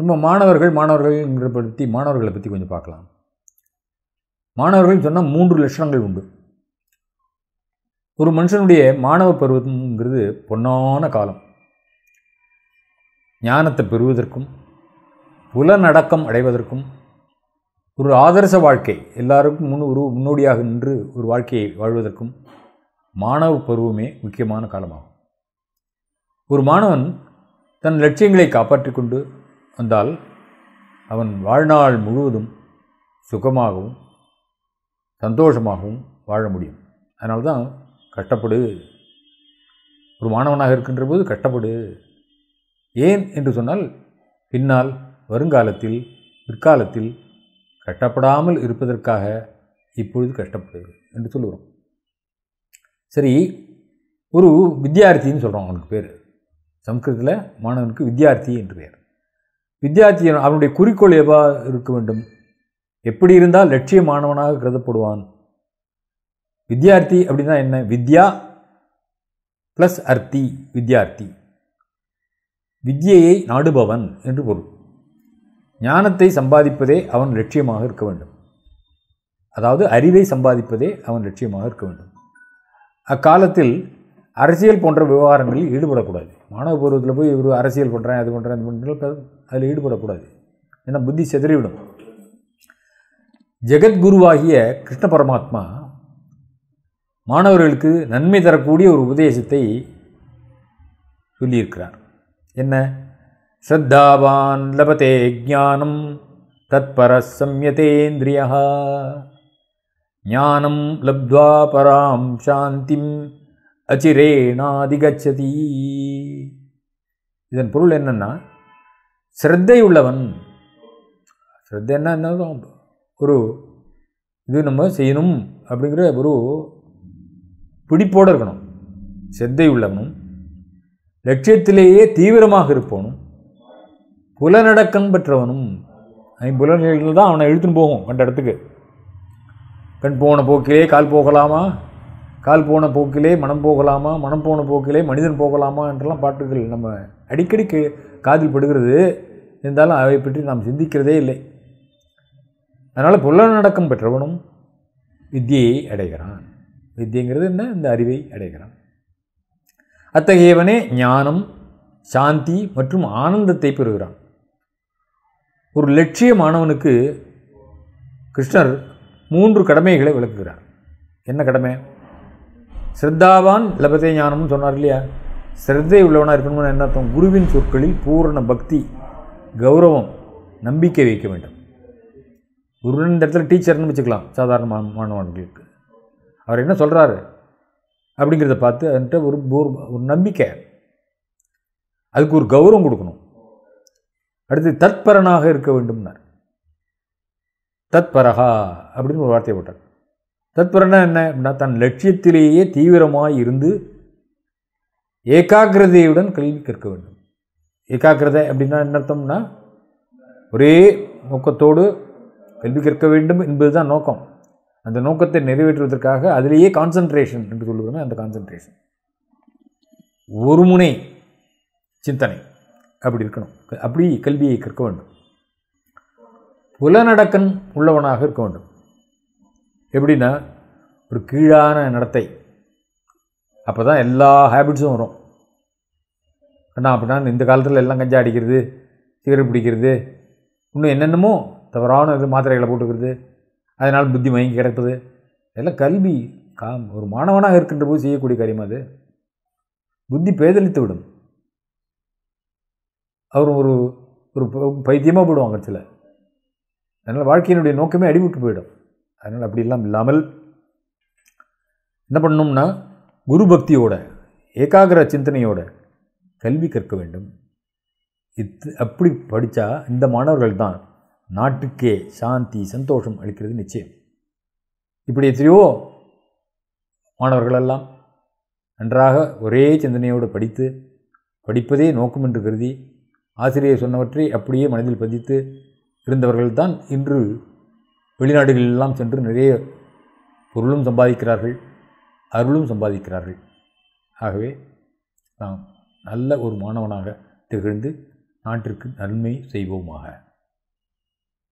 நம்ம மாணவர்கள் மாணவர்கள்ங்கிற பற்றி மாணவர்களை பற்றி கொஞ்சம் பார்க்கலாம் மாணவர்கள் சொன்னால் மூன்று லட்சணங்கள் உண்டு ஒரு மனுஷனுடைய மாணவ பருவம்ங்கிறது பொன்னான காலம் ஞானத்தை பெறுவதற்கும் புலநடக்கம் அடைவதற்கும் ஒரு ஆதர்ச வாழ்க்கை எல்லாருக்கும் முன் ஒரு முன்னோடியாக நின்று ஒரு வாழ்க்கையை வாழ்வதற்கும் மாணவ பருவமே முக்கியமான காலமாகும் ஒரு மாணவன் தன் லட்சியங்களை காப்பாற்றிக்கொண்டு வந்தால் அவன் வாழ்நாள் முழுவதும் சுகமாகவும் சந்தோஷமாகவும் வாழ முடியும் அதனால தான் கஷ்டப்படு ஒரு மாணவனாக இருக்கின்ற போது கஷ்டப்படு ஏன் என்று சொன்னால் பின்னால் வருங்காலத்தில் பிற்காலத்தில் கஷ்டப்படாமல் இருப்பதற்காக இப்பொழுது கஷ்டப்படுது என்று சொல்லுவோம் சரி ஒரு வித்யார்த்தின்னு சொல்கிறோம் அவனுக்கு பேர் சம்ஸ்கிருதத்தில் மாணவனுக்கு வித்யார்த்தி என்று பேர் வித்தியார்த்தி அவனுடைய குறிக்கோள் எவ்வாறு இருக்க வேண்டும் எப்படி இருந்தால் லட்சியமானவனாக கருதப்படுவான் வித்தியார்த்தி அப்படின்னா என்ன வித்யா ப்ளஸ் அர்த்தி வித்யார்த்தி வித்யையை நாடுபவன் என்று பொருள் ஞானத்தை சம்பாதிப்பதே அவன் லட்சியமாக இருக்க வேண்டும் அதாவது அறிவை சம்பாதிப்பதே அவன் லட்சியமாக இருக்க வேண்டும் அக்காலத்தில் அரசியல் போன்ற விவகாரங்களில் ஈடுபடக்கூடாது மாணவ பருவத்தில் போய் இவர் அரசியல் பண்ணுறேன் அது பண்ணுறேன் அது பண்ணுறேன் அதில் ஈடுபடக்கூடாது ஏன்னா புத்தி செதறிவிடும் ஜெகத்குருவாகிய கிருஷ்ண பரமாத்மா மாணவர்களுக்கு நன்மை தரக்கூடிய ஒரு உபதேசத்தை சொல்லியிருக்கிறார் என்ன ஸ்ரத்தாவான் லபத்தே ஜானம் தத்பர சம்யதேந்திரியா ஞானம் லப்துவா பராம் சாந்திம் அச்சிரேனாதிகச்சதி இதன் பொருள் என்னென்னா ஸ்ரத்தை உள்ளவன் என்ன என்ன ஒரு இது நம்ம செய்யணும் அப்படிங்கிற ஒரு பிடிப்போடு இருக்கணும் ஸ்ரத்தை உள்ளவனும் லட்சியத்திலேயே தீவிரமாக இருப்பவனும் புலநடக்கம் பெற்றவனும் புலன்கள் தான் அவனை இழுத்துன்னு போகும் கண்ட இடத்துக்கு கண் போன போக்கிலே கால் போகலாமா கால் போன போக்கிலே மனம் போகலாமா மனம் போன போக்கிலே மனிதன் போகலாமா என்றெல்லாம் பாட்டுகள் நம்ம அடிக்கடி காதில் படுகிறது இருந்தாலும் அவை பற்றி நாம் சிந்திக்கிறதே இல்லை அதனால் புலநடக்கம் பெற்றவனும் வித்தியை அடைகிறான் வித்தியங்கிறது என்ன இந்த அறிவை அடைகிறான் அத்தகையவனே ஞானம் சாந்தி மற்றும் ஆனந்தத்தை பெறுகிறான் ஒரு லட்சிய மாணவனுக்கு கிருஷ்ணர் மூன்று கடமைகளை விளக்குகிறார் என்ன கடமை ஸ்ரத்தாவான் லபதே ஞானம்னு சொன்னார் இல்லையா ஸ்ரத்தை உள்ளவனாக இருக்கணும்னு என்ன அர்த்தம் குருவின் சொற்களில் பூரண பக்தி கௌரவம் நம்பிக்கை வைக்க வேண்டும் குருவின் இந்த இடத்துல டீச்சர்னு வச்சுக்கலாம் சாதாரண மாணவர்களுக்கு அவர் என்ன சொல்கிறாரு அப்படிங்கிறத பார்த்து அதுன்ட்டு ஒரு ஒரு நம்பிக்கை அதுக்கு ஒரு கௌரவம் கொடுக்கணும் அடுத்து தத்பரனாக இருக்க வேண்டும்னார் தத்பரகா அப்படின்னு ஒரு வார்த்தையை போட்டார் தத்பரனா என்ன அப்படின்னா தன் லட்சியத்திலேயே தீவிரமாக இருந்து ஏகாகிரதையுடன் கல்வி கற்க வேண்டும் ஏகாகிரதை அப்படின்னா என்ன அர்த்தம்னா ஒரே நோக்கத்தோடு கல்வி கற்க வேண்டும் என்பது தான் நோக்கம் அந்த நோக்கத்தை நிறைவேற்றுவதற்காக அதிலேயே கான்சன்ட்ரேஷன் என்று சொல்லுவதுனா அந்த கான்சன்ட்ரேஷன் முனை சிந்தனை அப்படி இருக்கணும் அப்படி கல்வியை கற்க வேண்டும் புலநடக்கன் உள்ளவனாக இருக்க வேண்டும் எப்படின்னா ஒரு கீழான நடத்தை அப்போ தான் எல்லா ஹேபிட்ஸும் வரும் அண்ணா அப்படின்னா இந்த காலத்தில் எல்லாம் கஞ்சா அடிக்கிறது சிகரெட் பிடிக்கிறது இன்னும் என்னென்னமோ தவறான இது மாத்திரைகளை போட்டுக்கிறது அதனால் புத்தி வாங்கி கிடப்பது எல்லாம் கல்வி கா ஒரு மாணவனாக இருக்கின்ற போது செய்யக்கூடிய காரியம் அது புத்தி பேதலித்து விடும் அவர் ஒரு ஒரு பைத்தியமாக போயிடுவாங்க சில அதனால் வாழ்க்கையினுடைய நோக்கமே அடிபட்டு போயிடும் அதனால் அப்படிலாம் இல்லாமல் என்ன பண்ணணும்னா குரு பக்தியோட ஏகாகிர சிந்தனையோட கல்வி கற்க வேண்டும் இத்து அப்படி படித்தா இந்த மாணவர்கள் தான் நாட்டுக்கே சாந்தி சந்தோஷம் அளிக்கிறது நிச்சயம் இப்படி எத்தனையோ மாணவர்களெல்லாம் நன்றாக ஒரே சிந்தனையோடு படித்து படிப்பதே நோக்கம் என்று கருதி ஆசிரியர் சொன்னவற்றை அப்படியே மனதில் பதித்து இருந்தவர்கள்தான் இன்று வெளிநாடுகளெல்லாம் சென்று நிறைய பொருளும் சம்பாதிக்கிறார்கள் அருளும் சம்பாதிக்கிறார்கள் ஆகவே நாம் நல்ல ஒரு மாணவனாக திகழ்ந்து நாட்டிற்கு நன்மை செய்வோமாக